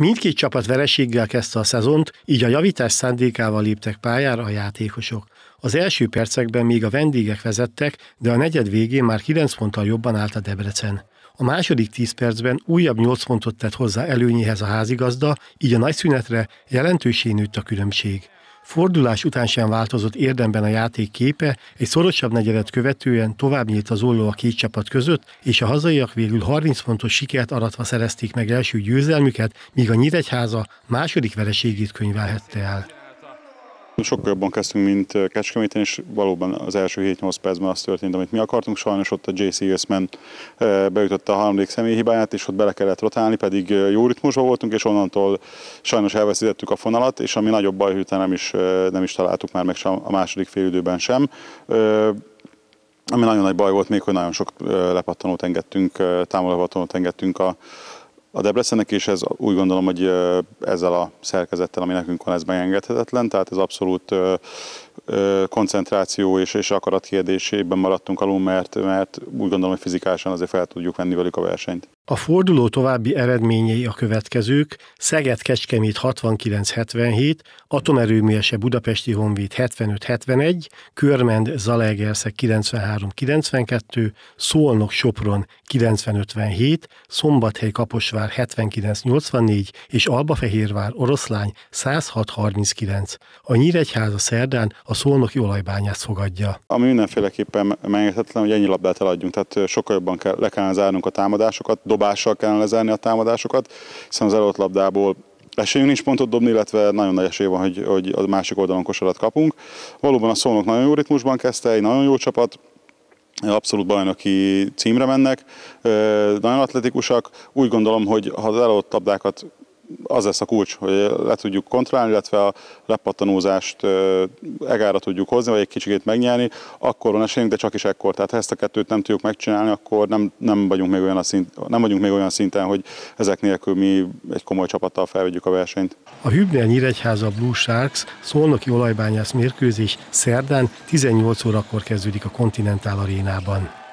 Mindkét csapat vereséggel kezdte a szezont, így a javítás szándékával léptek pályára a játékosok. Az első percekben még a vendégek vezettek, de a negyed végén már 9 ponttal jobban állt a Debrecen. A második 10 percben újabb 8 pontot tett hozzá előnyéhez a házigazda, így a nagyszünetre jelentősé nőtt a különbség. Fordulás után sem változott érdemben a játék képe, egy szorosabb negyedet követően tovább nyílt az olló a két csapat között, és a hazaiak végül 30 pontos sikert aratva szerezték meg első győzelmüket, míg a Nyíregyháza második vereségét könyvelhette el. Sokkal jobban kezdtünk, mint eh, Kecskeméten, és valóban az első 7-8 percben az történt, amit mi akartunk. Sajnos ott a JC Eastman eh, beütötte a harmadik személyhibáját, és ott bele kellett rotálni, pedig eh, jó ritmusban voltunk, és onnantól sajnos elveszítettük a fonalat, és ami nagyobb baj, hogy nem is, nem is találtuk már meg sem a második félidőben sem. Ami nagyon nagy baj volt még, hogy nagyon sok lepattanót engedtünk, támolapattanót engedtünk a, a Debrecennek is ez úgy gondolom, hogy ezzel a szerkezettel, ami nekünk van, ez megengedhetetlen, tehát ez abszolút koncentráció és, és akarat kérdésében maradtunk alul, mert, mert úgy gondolom, hogy fizikálisan azért fel tudjuk venni velük a versenyt. A forduló további eredményei a következők. Szeged-Kecskemét 69-77, Atomerőműese Budapesti Honvéd 75-71, Körmend Zalaegerszeg 93-92, Szolnok Sopron 90-57, Szombathely Kaposvár 79-84 és Albafehérvár Oroszlány 106-39. A Nyíregyháza szerdán a szolnoki olajbányász fogadja. Ami mindenféleképpen megengedhetetlen, hogy ennyi labdát eladjunk, tehát sokkal jobban kell, le kellene zárnunk a támadásokat, dobással kellene lezárni a támadásokat, hiszen az előtt labdából esélyünk nincs pontot dobni, illetve nagyon nagy esély van, hogy, hogy a másik oldalon kosarat kapunk. Valóban a szolnok nagyon jó ritmusban kezdte, egy nagyon jó csapat, abszolút bajnoki címre mennek, nagyon atletikusak. Úgy gondolom, hogy ha az előtt labdákat az lesz a kulcs, hogy le tudjuk kontrollálni, illetve a lepattanózást egára tudjuk hozni, vagy egy kicsit megnyerni, akkor van esélyünk, de csak is ekkor. Tehát ha ezt a kettőt nem tudjuk megcsinálni, akkor nem, nem, vagyunk, még olyan a szint, nem vagyunk még olyan szinten, hogy ezek nélkül mi egy komoly csapattal felvegyük a versenyt. A Hübner Nyíregyháza Blue Sharks szolnoki olajbányász mérkőzés szerdán 18 órakor kezdődik a Continental Arénában.